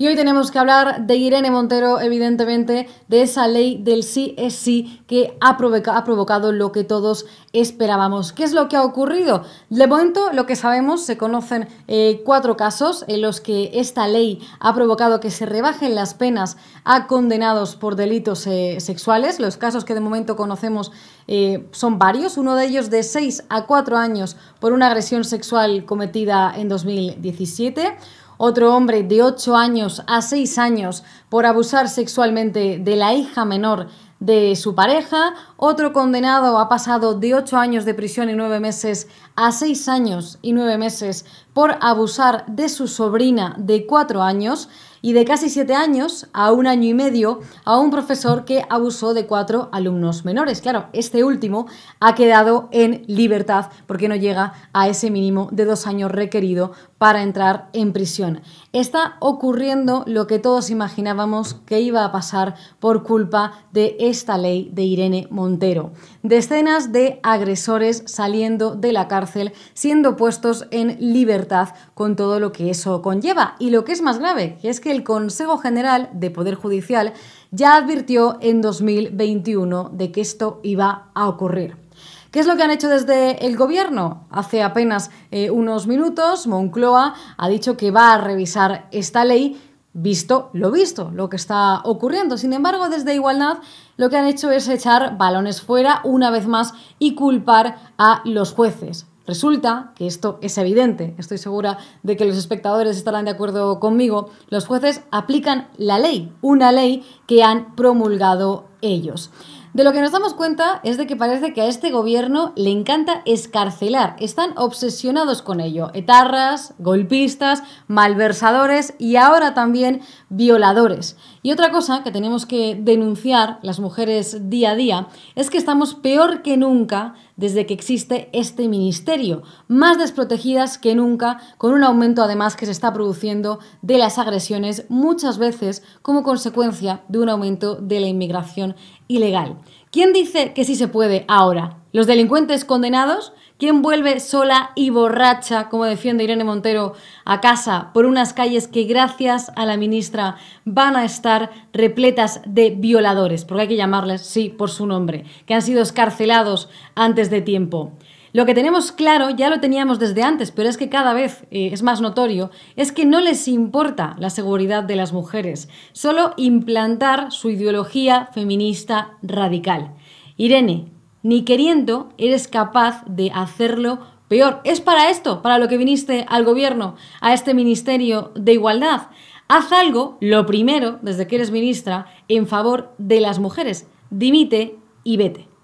Y hoy tenemos que hablar de Irene Montero, evidentemente, de esa ley del sí es sí que ha, provocado lo que todos esperábamos. ¿Qué es lo que ha ocurrido? De momento, lo que sabemos, se conocen eh, cuatro casos en los que esta ley ha provocado que se rebajen las penas a condenados por delitos eh, sexuales. Los casos que de momento conocemos eh, son varios, uno de ellos de 6 a 4 años por una agresión sexual cometida en 2017 otro hombre de 8 años a 6 años por abusar sexualmente de la hija menor de su pareja. Otro condenado ha pasado de 8 años de prisión y 9 meses a 6 años y 9 meses por abusar de su sobrina de 4 años y de casi 7 años a un año y medio a un profesor que abusó de 4 alumnos menores. Claro, este último ha quedado en libertad porque no llega a ese mínimo de 2 años requerido para entrar en prisión. Está ocurriendo lo que todos imaginábamos que iba a pasar por culpa de esta ley de Irene Montero. Decenas de agresores saliendo de la cárcel, siendo puestos en libertad con todo lo que eso conlleva. Y lo que es más grave, que es que el Consejo General de Poder Judicial ya advirtió en 2021 de que esto iba a ocurrir. ¿Qué es lo que han hecho desde el gobierno? Hace apenas eh, unos minutos, Moncloa ha dicho que va a revisar esta ley visto lo visto, lo que está ocurriendo. Sin embargo, desde Igualdad lo que han hecho es echar balones fuera una vez más y culpar a los jueces. Resulta que esto es evidente, estoy segura de que los espectadores estarán de acuerdo conmigo, los jueces aplican la ley, una ley que han promulgado ellos. De lo que nos damos cuenta es de que parece que a este gobierno le encanta escarcelar. Están obsesionados con ello. Etarras, golpistas, malversadores y ahora también violadores. Y otra cosa que tenemos que denunciar las mujeres día a día es que estamos peor que nunca desde que existe este ministerio, más desprotegidas que nunca, con un aumento además que se está produciendo de las agresiones, muchas veces como consecuencia de un aumento de la inmigración ilegal. ¿Quién dice que sí se puede ahora? ¿Los delincuentes condenados? ¿Quién vuelve sola y borracha, como defiende Irene Montero, a casa por unas calles que gracias a la ministra van a estar repletas de violadores? Porque hay que llamarles, sí, por su nombre, que han sido escarcelados antes de tiempo. Lo que tenemos claro, ya lo teníamos desde antes, pero es que cada vez eh, es más notorio, es que no les importa la seguridad de las mujeres, solo implantar su ideología feminista radical. Irene, ni queriendo, eres capaz de hacerlo peor. Es para esto, para lo que viniste al gobierno, a este Ministerio de Igualdad. Haz algo, lo primero, desde que eres ministra, en favor de las mujeres. Dimite y vete.